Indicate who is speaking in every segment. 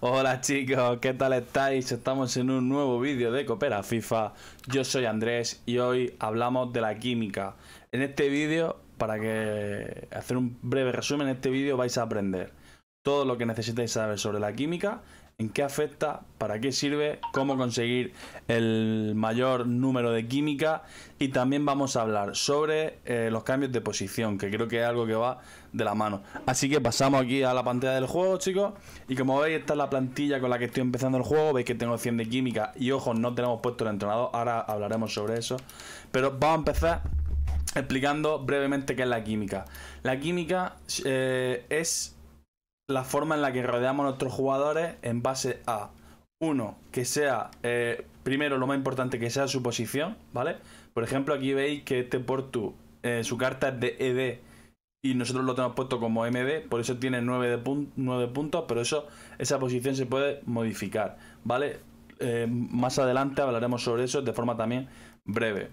Speaker 1: hola chicos, ¿qué tal estáis? Estamos en un nuevo vídeo de Coopera FIFA. Yo soy Andrés y hoy hablamos de la química. En este vídeo, para que hacer un breve resumen, en este vídeo vais a aprender todo lo que necesitáis saber sobre la química en qué afecta, para qué sirve, cómo conseguir el mayor número de química y también vamos a hablar sobre eh, los cambios de posición, que creo que es algo que va de la mano. Así que pasamos aquí a la pantalla del juego, chicos, y como veis esta es la plantilla con la que estoy empezando el juego, veis que tengo 100 de química y ojo, no tenemos puesto el entrenador, ahora hablaremos sobre eso, pero vamos a empezar explicando brevemente qué es la química. La química eh, es la forma en la que rodeamos a nuestros jugadores en base a, uno, que sea, eh, primero lo más importante, que sea su posición, ¿vale? Por ejemplo, aquí veis que este Portu, eh, su carta es de ED y nosotros lo tenemos puesto como MD, por eso tiene 9, de 9 puntos, pero eso, esa posición se puede modificar, ¿vale? Eh, más adelante hablaremos sobre eso de forma también breve.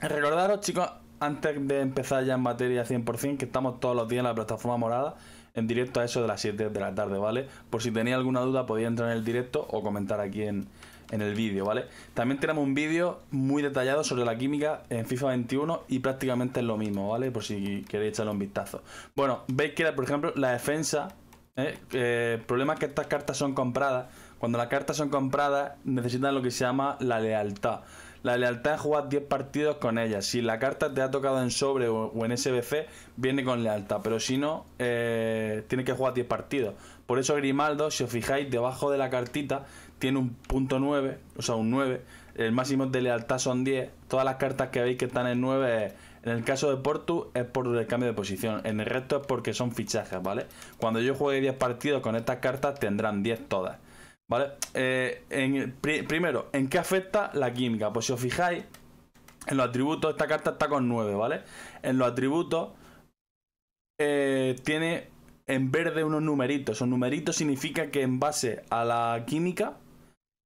Speaker 1: Recordaros, chicos, antes de empezar ya en materia 100%, que estamos todos los días en la plataforma morada en directo a eso de las 7 de la tarde, ¿vale? Por si tenéis alguna duda, podéis entrar en el directo o comentar aquí en, en el vídeo, ¿vale? También tenemos un vídeo muy detallado sobre la química en FIFA 21 y prácticamente es lo mismo, ¿vale? Por si queréis echarle un vistazo. Bueno, veis que, por ejemplo, la defensa, ¿eh? el problema es que estas cartas son compradas. Cuando las cartas son compradas, necesitan lo que se llama la lealtad. La lealtad es jugar 10 partidos con ella. Si la carta te ha tocado en sobre o, en SBC, viene con lealtad. Pero si no, eh, tiene que jugar 10 partidos. Por eso Grimaldo, si os fijáis, debajo de la cartita tiene un punto 9, o sea, un 9. El máximo de lealtad son 10. Todas las cartas que veis que están en 9 En el caso de Portu es por el cambio de posición, en el resto es porque son fichajes, ¿vale? Cuando yo juegue 10 partidos con estas cartas tendrán 10 todas. ¿Vale? Eh, primero, ¿en qué afecta la química? Pues si os fijáis, en los atributos, esta carta está con 9, ¿vale? En los atributos eh, tiene en verde unos numeritos. Esos numeritos significa que en base a la química,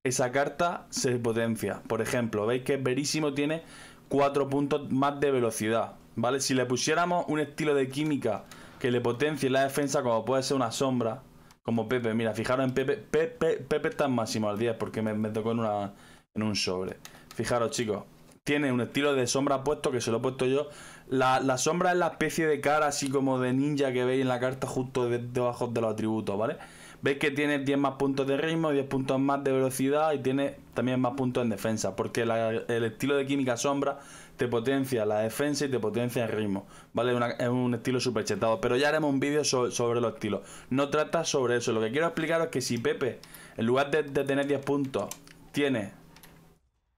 Speaker 1: esa carta se potencia. Por ejemplo, veis que Verísimo tiene 4 puntos más de velocidad, ¿vale? Si le pusiéramos un estilo de química que le potencie la defensa, como puede ser una sombra, como Pepe, mira, fijaros en Pepe. Pepe, Pepe está en máximo al 10 porque me, meto tocó en, una, en un sobre. Fijaros, chicos. Tiene un estilo de sombra puesto que se lo he puesto yo. La, sombra es la especie de cara así como de ninja que veis en la carta justo debajo de los atributos, ¿vale? Veis que tiene 10 más puntos de ritmo, 10 puntos más de velocidad y tiene también más puntos en defensa. Porque el estilo de química sombra te potencia la defensa y te potencia el ritmo, ¿vale? es un estilo súper chetado, pero ya haremos un vídeo sobre los estilos. No trata sobre eso, lo que quiero explicaros es que si Pepe, en lugar de, tener 10 puntos, tiene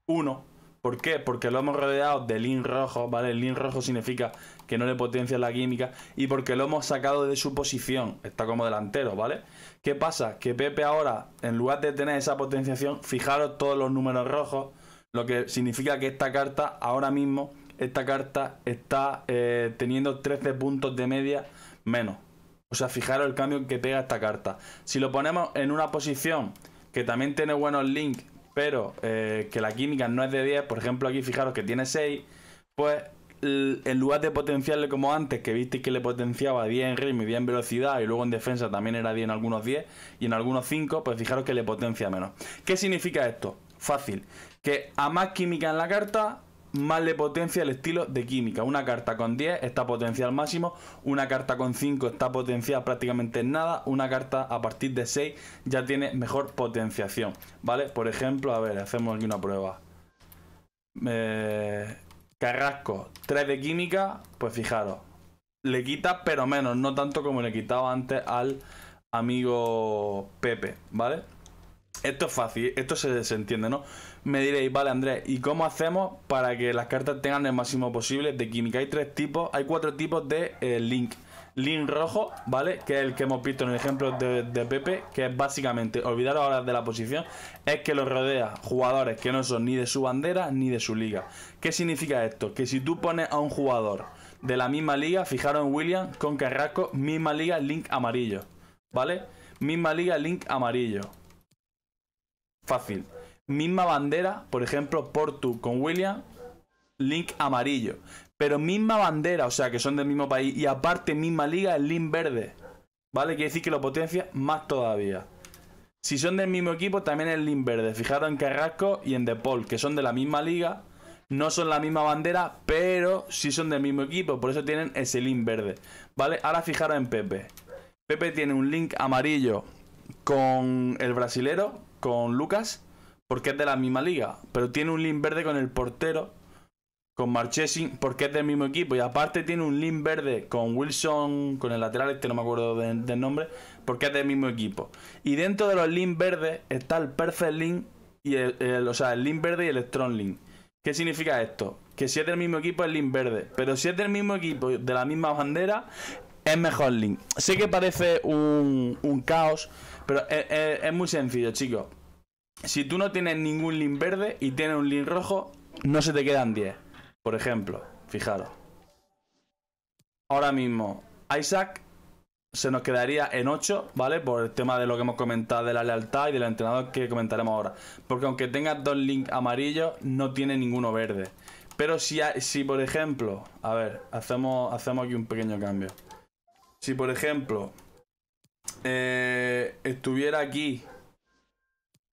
Speaker 1: 1, ¿Por qué? Porque lo hemos rodeado de lin rojo, ¿vale? El lin rojo significa que no le potencia la química y porque lo hemos sacado de su posición, está como delantero, ¿vale? ¿Qué pasa? Que Pepe ahora, en lugar de tener esa potenciación, fijaros todos los números rojos, lo que significa que esta carta ahora mismo, esta carta está eh, teniendo 13 puntos de media menos. O sea, fijaros el cambio que pega esta carta. Si lo ponemos en una posición que también tiene buenos links, pero eh, que la química no es de 10, por ejemplo aquí fijaros que tiene 6, pues en lugar de potenciarle como antes, que visteis que le potenciaba 10 en ritmo y 10 en velocidad, y luego en defensa también era 10 en algunos 10 y en algunos 5, pues fijaros que le potencia menos. ¿Qué significa esto? Fácil. Que a más química en la carta, más le potencia el estilo de química. Una carta con 10 está potenciada al máximo, una carta con 5 está potenciada prácticamente en nada, una carta a partir de 6 ya tiene mejor potenciación. ¿Vale? Por ejemplo, a ver, hacemos aquí una prueba. Eh, Carrasco, 3 de química, pues fijaros, le quita pero menos, no tanto como le quitaba antes al amigo Pepe, ¿vale? Esto es fácil, esto se, desentiende ¿no? Me diréis, vale Andrés, ¿y cómo hacemos para que las cartas tengan el máximo posible de química? Hay tres tipos, hay cuatro tipos de eh, link. Link rojo, ¿vale? Que es el que hemos visto en el ejemplo de, Pepe, que es básicamente, olvidaros ahora de la posición, es que lo rodea jugadores que no son ni de su bandera ni de su liga. ¿Qué significa esto? Que si tú pones a un jugador de la misma liga, en William con Carrasco, misma liga, link amarillo, ¿vale? Misma liga, link amarillo. Fácil. Misma bandera, por ejemplo, Portu con William, link amarillo. Pero misma bandera, o sea, que son del mismo país. Y aparte, misma liga, el link verde. ¿Vale? Quiere decir que lo potencia más todavía. Si son del mismo equipo, también el link verde. Fijaros en Carrasco y en Depol, que son de la misma liga. No son la misma bandera, pero si son del mismo equipo. Por eso tienen ese link verde. ¿Vale? Ahora fijaros en Pepe. Pepe tiene un link amarillo con el brasilero, con Lucas, porque es de la misma liga, pero tiene un link verde con el portero, con Marchesin, porque es del mismo equipo, y aparte tiene un link verde con Wilson, con el lateral, este no me acuerdo del nombre, porque es del mismo equipo. Y dentro de los links verdes está el Perfect Link, y el, o sea, el link verde y el Strong Link. ¿Qué significa esto? Que si es del mismo equipo es link verde, pero si es del mismo equipo, de la misma bandera, es mejor link. Sé que parece un caos, pero eh, eh, es, muy sencillo, chicos. Si tú no tienes ningún link verde y tienes un link rojo, no se te quedan 10. Por ejemplo, fijaros. Ahora mismo, Isaac se nos quedaría en 8, ¿vale? Por el tema de lo que hemos comentado de la lealtad y del entrenador que comentaremos ahora. Porque aunque tengas dos links amarillos, no tiene ninguno verde. Pero si, por ejemplo, a ver, hacemos, hacemos aquí un pequeño cambio. Si por ejemplo eh, estuviera aquí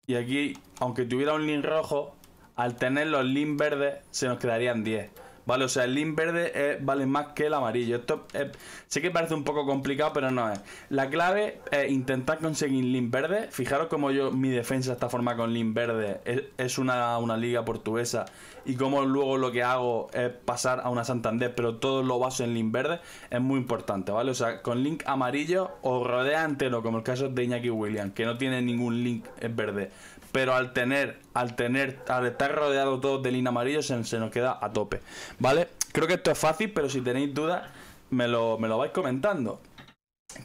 Speaker 1: y aquí, aunque tuviera un link rojo, al tener los links verdes se nos quedarían 10. ¿vale? O sea, el link verde eh, vale más que el amarillo. Esto eh, sé que parece un poco complicado, pero no es. La clave es intentar conseguir link verde. Fijaros como yo, mi defensa está formada con link verde. Es, una, liga portuguesa. Y como luego lo que hago es pasar a una Santander, pero todo lo vasos en link verde. Es muy importante, ¿vale? O sea, con link amarillo o rodea entero, como el caso de Iñaki Williams, que no tiene ningún link verde pero al tener, al tener, al estar rodeado todos de lin amarillo, se, nos queda a tope. ¿Vale? Creo que esto es fácil, pero si tenéis dudas, me lo, vais comentando.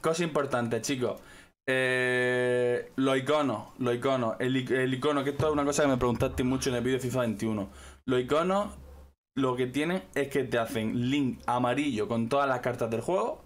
Speaker 1: Cosa importante, chicos. Eh, los iconos, los iconos, el, icono, que esto es una cosa que me preguntaste mucho en el vídeo FIFA 21. Los iconos lo que tienen es que te hacen link amarillo con todas las cartas del juego,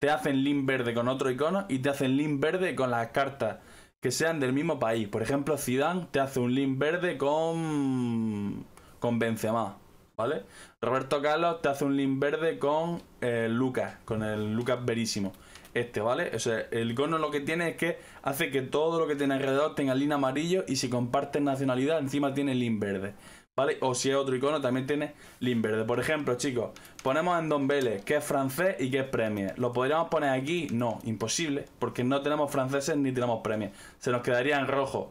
Speaker 1: te hacen link verde con otro icono y te hacen link verde con las cartas que sean del mismo país. Por ejemplo, Zidane te hace un link verde con con Benzema, ¿vale? Roberto Carlos te hace un link verde con eh, Lucas, con el Lucas Verísimo. Este, ¿vale? O sea, el icono lo que tiene es que hace que todo lo que tiene alrededor tenga link amarillo y si comparten nacionalidad encima tiene link verde. ¿Vale? O si es otro icono, también tiene link verde. Por ejemplo, chicos, ponemos en Don Vélez, que es francés y que es Premier. ¿Lo podríamos poner aquí? No, imposible, porque no tenemos franceses ni tenemos Premier. Se nos quedaría en rojo,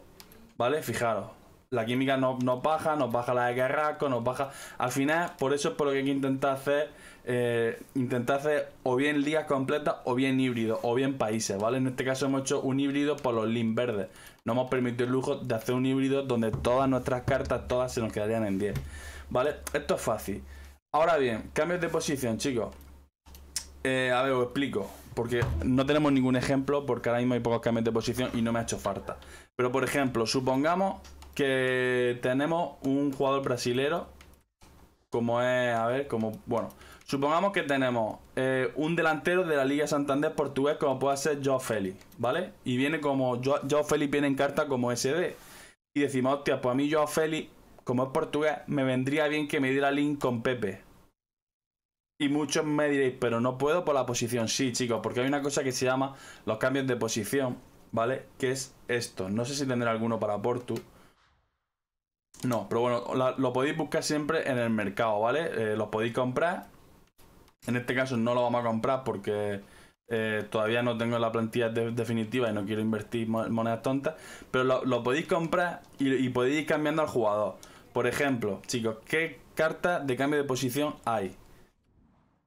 Speaker 1: ¿vale? Fijaros, la química nos, baja, nos baja la de Carrasco, nos baja... Al final, por eso es por lo que hay que intentar hacer, eh, intentar hacer o bien ligas completas o bien híbridos, o bien países, ¿vale? En este caso hemos hecho un híbrido por los link verdes. No hemos permitido el lujo de hacer un híbrido donde todas nuestras cartas, todas se nos quedarían en 10. ¿Vale? Esto es fácil. Ahora bien, cambios de posición, chicos. Eh, a ver, os explico. Porque no tenemos ningún ejemplo, porque ahora mismo hay pocos cambios de posición y no me ha hecho falta. Pero, por ejemplo, supongamos que tenemos un jugador brasilero, como es, a ver, como, bueno, Supongamos que tenemos eh, un delantero de la Liga Santander portugués como puede ser Joe Félix, ¿vale? Y viene como, Joe, Félix viene en carta como SD. Y decimos, hostia, pues a mí Joe Félix, como es portugués, me vendría bien que me diera link con Pepe. Y muchos me diréis, pero no puedo por la posición. Sí, chicos, porque hay una cosa que se llama los cambios de posición, ¿vale? Que es esto. No sé si tendré alguno para Portu. No, pero bueno, lo podéis buscar siempre en el mercado, ¿vale? Eh, lo podéis comprar en este caso no lo vamos a comprar porque eh, todavía no tengo la plantilla definitiva y no quiero invertir monedas tontas. Pero lo, podéis comprar y, podéis ir cambiando al jugador. Por ejemplo, chicos, ¿qué carta de cambio de posición hay?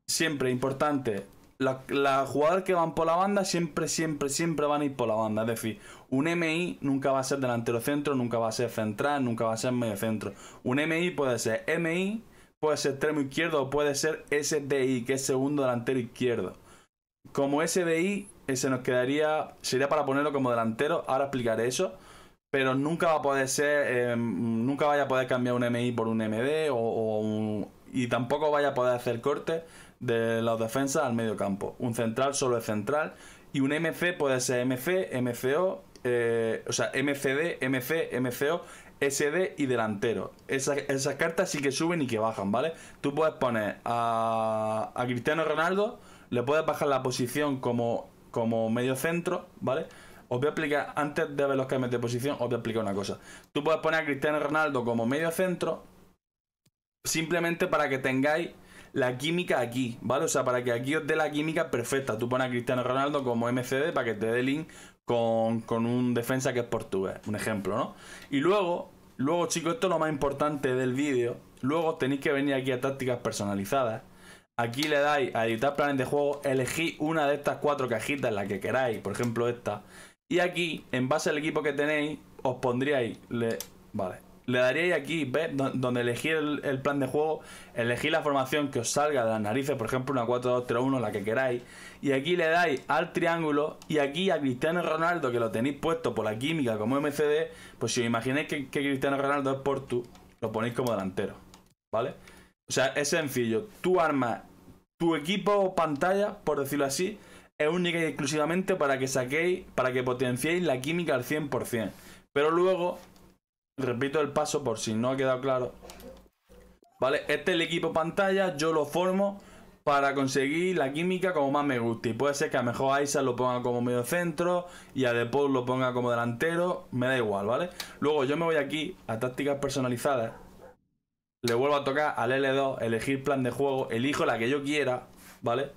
Speaker 1: Siempre importante. Los jugadores que van por la banda siempre, siempre, siempre van a ir por la banda. Es decir, un MI nunca va a ser delantero centro, nunca va a ser central, nunca va a ser medio centro. Un MI puede ser MI, puede ser extremo izquierdo o puede ser SDI, que es segundo delantero izquierdo. Como SDI se nos quedaría, sería para ponerlo como delantero, ahora explicaré eso, pero nunca va a poder ser, eh, nunca vaya a poder cambiar un MI por un MD o, un, y tampoco vaya a poder hacer corte de las defensas al medio campo. Un central solo es central y un MC puede ser MC, MCO, eh, o sea, MCD, MC, MCO SD y delantero. esas cartas sí que suben y que bajan, ¿vale? Tú puedes poner a, Cristiano Ronaldo, le puedes bajar la posición como, como medio centro, ¿vale? Os voy a explicar, antes de ver los cambios de posición, os voy a explicar una cosa. Tú puedes poner a Cristiano Ronaldo como medio centro, simplemente para que tengáis la química aquí, ¿vale? O sea, para que aquí os dé la química perfecta. Tú pones a Cristiano Ronaldo como MCD para que te dé link con, un defensa que es portugués, un ejemplo, ¿no? Y luego, luego chicos, esto es lo más importante del vídeo, luego tenéis que venir aquí a tácticas personalizadas, aquí le dais a editar planes de juego, Elegí una de estas cuatro cajitas, la que queráis, por ejemplo esta, y aquí, en base al equipo que tenéis, os pondríais, le, vale, le daríais aquí, ¿ves? donde elegí el, plan de juego, elegí la formación que os salga de las narices, por ejemplo, una 4-2-3-1, la que queráis, y aquí le dais al triángulo, y aquí a Cristiano Ronaldo, que lo tenéis puesto por la química como MCD, pues si os imagináis que, Cristiano Ronaldo es por tú, lo ponéis como delantero, ¿vale? O sea, es sencillo, Tu arma, tu equipo o pantalla, por decirlo así, es única y exclusivamente para que saquéis, para que potenciéis la química al 100%. Pero luego Repito el paso por si no ha quedado claro. ¿Vale? Este es el equipo pantalla, yo lo formo para conseguir la química como más me guste. Y puede ser que a mejor a lo ponga como medio centro y a Paul lo ponga como delantero. Me da igual, ¿vale? Luego yo me voy aquí a tácticas personalizadas. Le vuelvo a tocar al L2, elegir plan de juego, elijo la que yo quiera, ¿vale?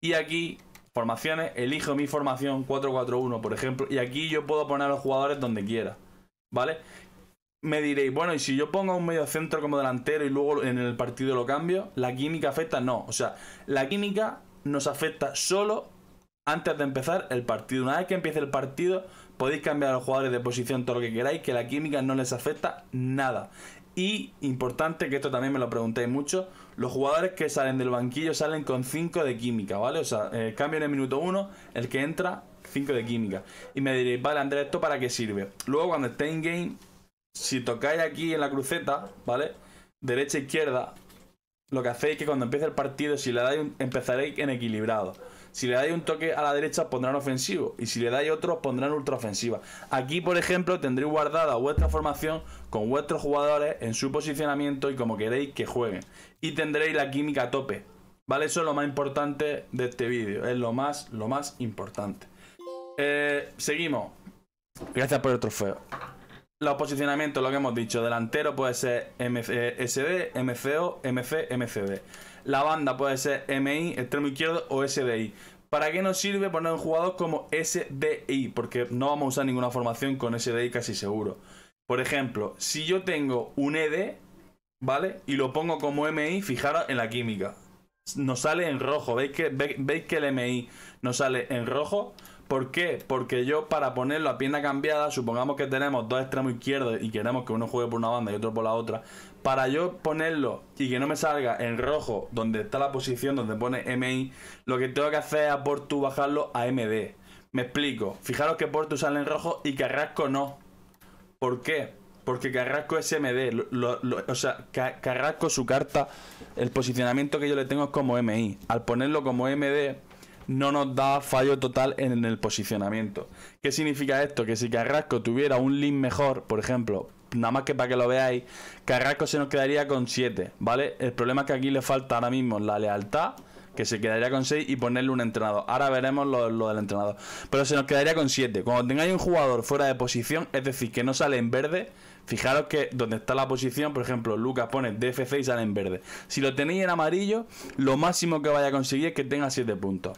Speaker 1: Y aquí, formaciones, elijo mi formación 4-4-1, por ejemplo. Y aquí yo puedo poner a los jugadores donde quiera, ¿vale? me diréis, bueno, y si yo pongo un medio centro como delantero y luego en el partido lo cambio, ¿la química afecta? No, o sea, la química nos afecta solo antes de empezar el partido. Una vez que empiece el partido, podéis cambiar a los jugadores de posición todo lo que queráis, que la química no les afecta nada. Y importante, que esto también me lo preguntéis mucho, los jugadores que salen del banquillo salen con 5 de química, ¿vale? O sea, eh, cambio en el minuto 1, el que entra, 5 de química. Y me diréis, vale, Andrés, ¿esto para qué sirve? Luego cuando esté en game si tocáis aquí en la cruceta, ¿vale? Derecha, izquierda, lo que hacéis es que cuando empiece el partido, si le dais empezaréis en equilibrado. Si le dais un toque a la derecha, pondrán ofensivo. Y si le dais otro, os pondrán ofensiva Aquí, por ejemplo, tendréis guardada vuestra formación con vuestros jugadores en su posicionamiento y como queréis que jueguen. Y tendréis la química a tope. ¿Vale? Eso es lo más importante de este vídeo. Es lo más, lo más importante. Eh, seguimos. Gracias por el trofeo los posicionamientos, lo que hemos dicho, delantero puede ser eh, SD, MCO, MC, MCD. La banda puede ser MI, extremo izquierdo o SDI. ¿Para qué nos sirve poner un jugador como SDI? Porque no vamos a usar ninguna formación con SDI casi seguro. Por ejemplo, si yo tengo un ED, ¿vale? Y lo pongo como MI, fijaros en la química. Nos sale en rojo. ¿Veis que, veis que el MI nos sale en rojo? ¿Por qué? Porque yo, para ponerlo a pierna cambiada, supongamos que tenemos dos extremos izquierdos y queremos que uno juegue por una banda y otro por la otra. Para yo ponerlo y que no me salga en rojo, donde está la posición donde pone MI, lo que tengo que hacer es a Portu bajarlo a MD. Me explico. Fijaros que Portu sale en rojo y Carrasco no. ¿Por qué? Porque Carrasco es MD. o sea, Carrasco, su carta, el posicionamiento que yo le tengo es como MI. Al ponerlo como MD no nos da fallo total en el posicionamiento. ¿Qué significa esto? Que si Carrasco tuviera un link mejor, por ejemplo, nada más que para que lo veáis, Carrasco se nos quedaría con 7, ¿vale? El problema es que aquí le falta ahora mismo la lealtad, que se quedaría con 6 y ponerle un entrenador. Ahora veremos lo, del entrenador. Pero se nos quedaría con 7. Cuando tengáis un jugador fuera de posición, es decir, que no sale en verde, Fijaros que donde está la posición, por ejemplo, Lucas pone DFC y sale en verde. Si lo tenéis en amarillo, lo máximo que vaya a conseguir es que tenga 7 puntos.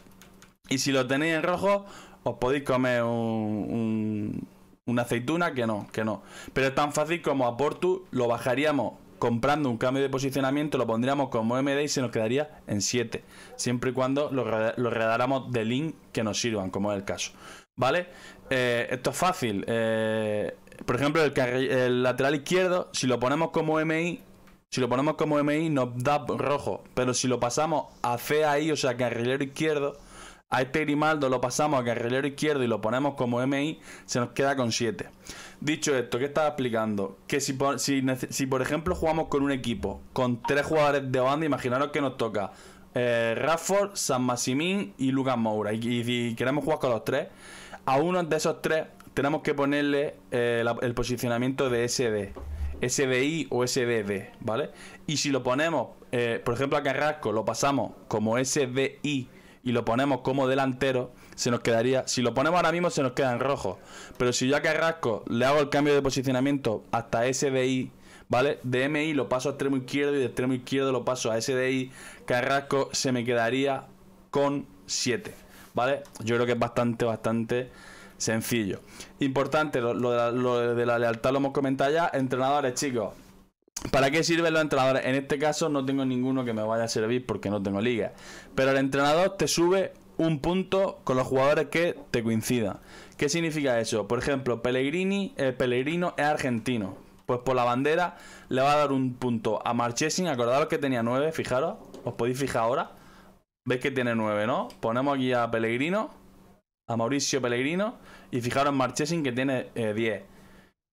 Speaker 1: Y si lo tenéis en rojo, os podéis comer una aceituna que no, que no. Pero es tan fácil como a Portu lo bajaríamos comprando un cambio de posicionamiento, lo pondríamos como MD y se nos quedaría en 7. Siempre y cuando lo, lo redáramos de link que nos sirvan, como es el caso. ¿Vale? Eh, esto es fácil. Eh, por ejemplo, el, el, lateral izquierdo, si lo ponemos como MI, si lo ponemos como MI nos da rojo, pero si lo pasamos a ahí, o sea, carrilero izquierdo, a este Grimaldo lo pasamos a carrilero izquierdo y lo ponemos como MI, se nos queda con 7. Dicho esto, ¿qué estaba explicando? Que si por, si, por ejemplo jugamos con un equipo, con tres jugadores de banda, imaginaros que nos toca eh, Rafford, San Massimín y Lucas Moura. Y, si queremos jugar con los tres, a uno de esos tres tenemos que ponerle eh, el posicionamiento de SD. SDI o SDD, ¿vale? Y si lo ponemos, eh, por ejemplo, a Carrasco lo pasamos como SDI y lo ponemos como delantero, se nos quedaría. Si lo ponemos ahora mismo, se nos queda en rojo. Pero si yo a Carrasco le hago el cambio de posicionamiento hasta SDI, ¿vale? De MI lo paso a extremo izquierdo y de extremo izquierdo lo paso a SDI, Carrasco se me quedaría con 7, ¿vale? Yo creo que es bastante, bastante sencillo. Importante, lo, de, la, lo de la lealtad lo hemos comentado ya. Entrenadores, chicos ¿Para qué sirven los entrenadores? En este caso no tengo ninguno que me vaya a servir porque no tengo liga. Pero el entrenador te sube un punto con los jugadores que te coincidan. ¿Qué significa eso? Por ejemplo, Pellegrini, el eh, Pellegrino es argentino. Pues por la bandera le va a dar un punto a Marchesin. Acordaros que tenía 9, fijaros. Os podéis fijar ahora. Veis que tiene 9, ¿no? Ponemos aquí a Pellegrino, a Mauricio Pellegrino. Y fijaros Marchesin que tiene 10. Eh,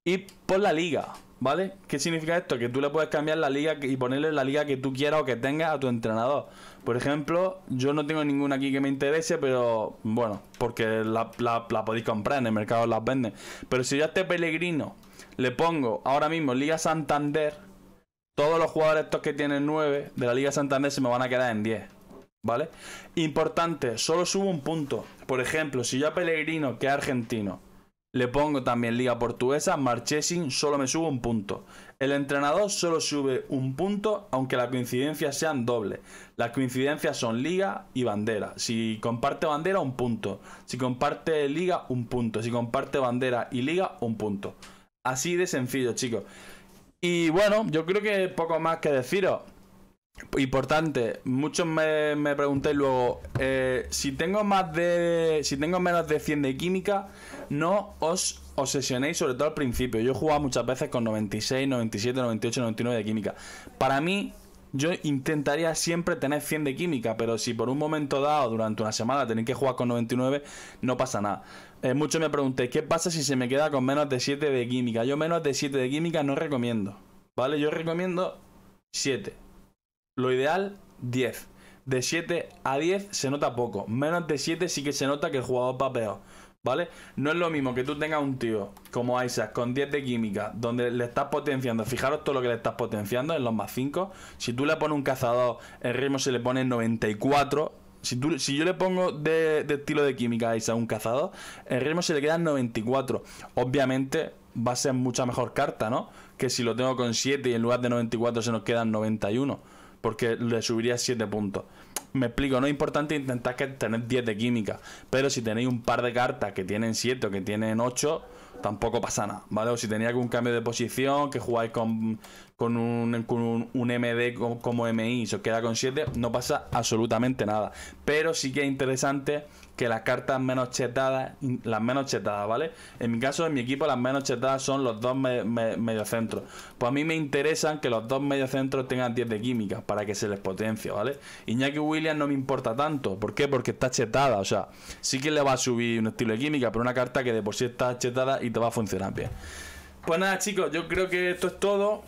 Speaker 1: y por la liga. ¿Vale? ¿Qué significa esto? Que tú le puedes cambiar la liga y ponerle la liga que tú quieras o que tengas a tu entrenador. Por ejemplo, yo no tengo ninguna aquí que me interese, pero bueno, porque la, podéis comprar en el mercado, las venden. Pero si yo a este Pellegrino le pongo ahora mismo Liga Santander, todos los jugadores estos que tienen 9 de la Liga Santander se me van a quedar en 10. ¿Vale? Importante, solo subo un punto. Por ejemplo, si yo a Pellegrino, que es argentino, le pongo también Liga Portuguesa, Marchesin solo me sube un punto. El entrenador solo sube un punto, aunque las coincidencias sean doble. Las coincidencias son liga y bandera. Si comparte bandera, un punto. Si comparte liga, un punto. Si comparte bandera y liga, un punto. Así de sencillo, chicos. Y bueno, yo creo que poco más que deciros. Importante, muchos me, me preguntéis luego, eh, si tengo más de. Si tengo menos de 100 de química, no os obsesionéis, sobre todo al principio. Yo he jugado muchas veces con 96, 97, 98, 99 de química. Para mí, yo intentaría siempre tener 100 de química, pero si por un momento dado, durante una semana, tenéis que jugar con 99, no pasa nada. Eh, muchos me preguntéis, ¿qué pasa si se me queda con menos de 7 de química? Yo menos de 7 de química no recomiendo, ¿vale? Yo recomiendo 7 lo ideal, 10. De 7 a 10 se nota poco. Menos de 7 sí que se nota que el jugador va peor. ¿Vale? No es lo mismo que tú tengas un tío como Isaac con 10 de química, donde le estás potenciando. Fijaros todo lo que le estás potenciando en los más 5. Si tú le pones un cazador, el ritmo se le pone 94. Si, tú, si, yo le pongo de, estilo de química a Isaac un cazador, el ritmo se le queda en 94. Obviamente va a ser mucha mejor carta, ¿no? Que si lo tengo con 7 y en lugar de 94 se nos quedan 91 porque le subiría 7 puntos. Me explico, no es importante intentar que tener 10 de química, pero si tenéis un par de cartas que tienen 7 o que tienen 8, tampoco pasa nada, ¿vale? O si tenéis algún cambio de posición, que jugáis con, un, MD como, como MI y os queda con 7, no pasa absolutamente nada. Pero sí que es interesante que las cartas menos chetadas, las menos chetadas, ¿vale? En mi caso, en mi equipo, las menos chetadas son los dos mediocentros. Pues a mí me interesan que los dos mediocentros tengan 10 de química para que se les potencie, ¿vale? y Iñaki Williams no me importa tanto. ¿Por qué? Porque está chetada, o sea, sí que le va a subir un estilo de química, pero una carta que de por sí está chetada y te va a funcionar bien. Pues nada, chicos, yo creo que esto es todo.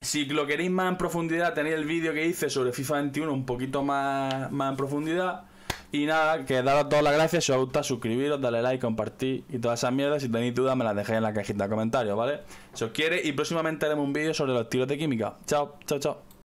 Speaker 1: Si lo queréis más en profundidad, tenéis el vídeo que hice sobre FIFA 21 un poquito más, más en profundidad. Y nada, que daros todas las gracias. Si os gusta, suscribiros, darle like, compartir y todas esas mierdas. Si tenéis dudas, me las dejáis en la cajita de comentarios, ¿vale? Si os quiere, y próximamente haremos un vídeo sobre los tiros de química. Chao, chao, chao.